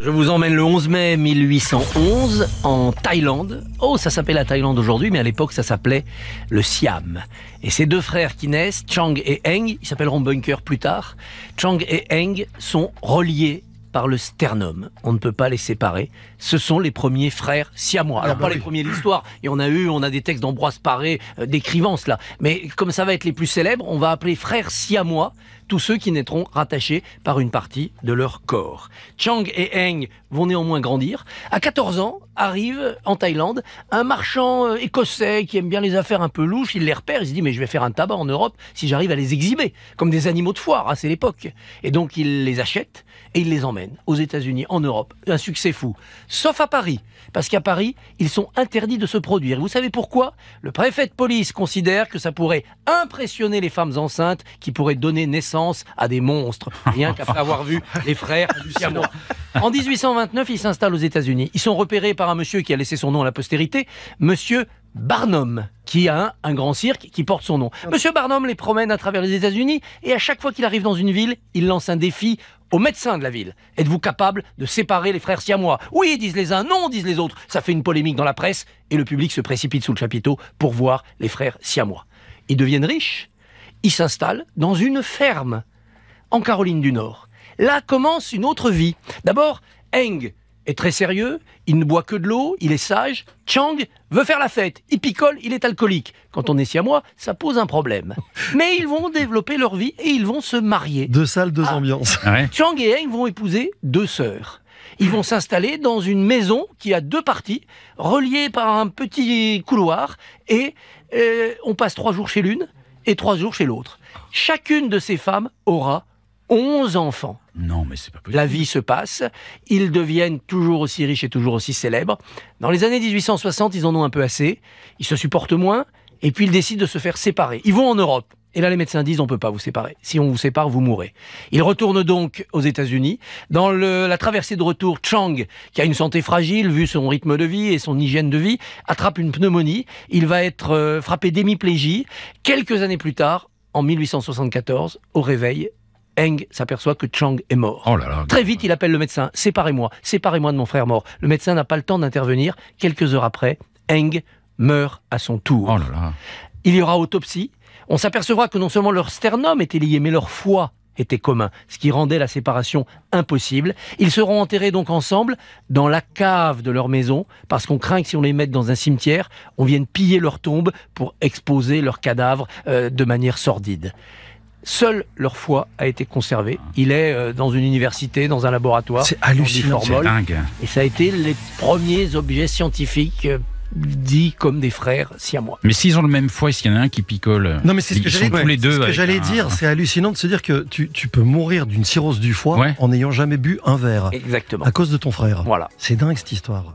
Je vous emmène le 11 mai 1811 en Thaïlande. Oh, ça s'appelle la Thaïlande aujourd'hui, mais à l'époque, ça s'appelait le Siam. Et ces deux frères qui naissent, Chang et Eng, ils s'appelleront Bunker plus tard, Chang et Eng sont reliés par le sternum. On ne peut pas les séparer. Ce sont les premiers frères siamois. Alors, ah pas bah les premiers de l'histoire. Et on a eu, on a des textes d'Ambroise Paré, euh, décrivant là. Mais comme ça va être les plus célèbres, on va appeler frères siamois tous ceux qui naîtront rattachés par une partie de leur corps. Chang et Eng vont néanmoins grandir. À 14 ans, arrive en Thaïlande un marchand euh, écossais qui aime bien les affaires un peu louches. Il les repère, il se dit mais je vais faire un tabac en Europe si j'arrive à les exhiber comme des animaux de foire. Hein, c'est l'époque. Et donc il les achète et il les emmène aux États-Unis, en Europe. Un succès fou. Sauf à Paris, parce qu'à Paris ils sont interdits de se produire. Vous savez pourquoi Le préfet de police considère que ça pourrait impressionner les femmes enceintes qui pourraient donner naissance à des monstres, rien qu'après avoir vu les frères du Siamois. En 1829, ils s'installent aux États-Unis. Ils sont repérés par un monsieur qui a laissé son nom à la postérité, monsieur Barnum, qui a un, un, grand cirque qui porte son nom. Monsieur Barnum les promène à travers les États-Unis et à chaque fois qu'il arrive dans une ville, il lance un défi aux médecins de la ville. Êtes-vous capable de séparer les frères siamois Oui, disent les uns, non, disent les autres. Ça fait une polémique dans la presse et le public se précipite sous le chapiteau pour voir les frères siamois. Ils deviennent riches il s'installe dans une ferme en Caroline du Nord. Là commence une autre vie. D'abord, Eng est très sérieux, il ne boit que de l'eau, il est sage. Chang veut faire la fête, il picole, il est alcoolique. Quand on est si à moi ça pose un problème. Mais ils vont développer leur vie et ils vont se marier. Deux salles, deux ah. ambiances. Ah Chang et Eng vont épouser deux sœurs. Ils vont s'installer dans une maison qui a deux parties, reliées par un petit couloir, et euh, on passe trois jours chez l'une, et trois jours chez l'autre. Chacune de ces femmes aura onze enfants. Non, mais c'est pas possible. La vie se passe, ils deviennent toujours aussi riches et toujours aussi célèbres. Dans les années 1860, ils en ont un peu assez, ils se supportent moins, et puis ils décident de se faire séparer. Ils vont en Europe. Et là, les médecins disent on peut pas vous séparer. Si on vous sépare, vous mourrez. Il retourne donc aux États-Unis. Dans la traversée de retour, Chang, qui a une santé fragile vu son rythme de vie et son hygiène de vie, attrape une pneumonie. Il va être euh, frappé d'hémiplégie. Quelques années plus tard, en 1874, au réveil, Eng s'aperçoit que Chang est mort. Oh Très vite, il appelle le médecin. Séparez-moi, séparez-moi de mon frère mort. Le médecin n'a pas le temps d'intervenir. Quelques heures après, Eng meurt à son tour. Oh il y aura autopsie. On s'apercevra que non seulement leur sternum était lié, mais leur foie était commun, ce qui rendait la séparation impossible. Ils seront enterrés donc ensemble dans la cave de leur maison, parce qu'on craint que si on les mette dans un cimetière, on vienne piller leur tombe pour exposer leur cadavre euh, de manière sordide. Seul leur foie a été conservé. Il est euh, dans une université, dans un laboratoire. C'est hallucinant, c'est dingue. Et ça a été les premiers objets scientifiques euh, dit comme des frères à si moi. Mais s'ils ont le même foie, s'il y en a un qui picole, euh, non mais c'est ce que j'allais dire, c'est hallucinant de se dire que tu, peux mourir d'une cirrhose du foie en n'ayant jamais bu un verre. Exactement. À cause de ton frère. Voilà. C'est dingue cette histoire.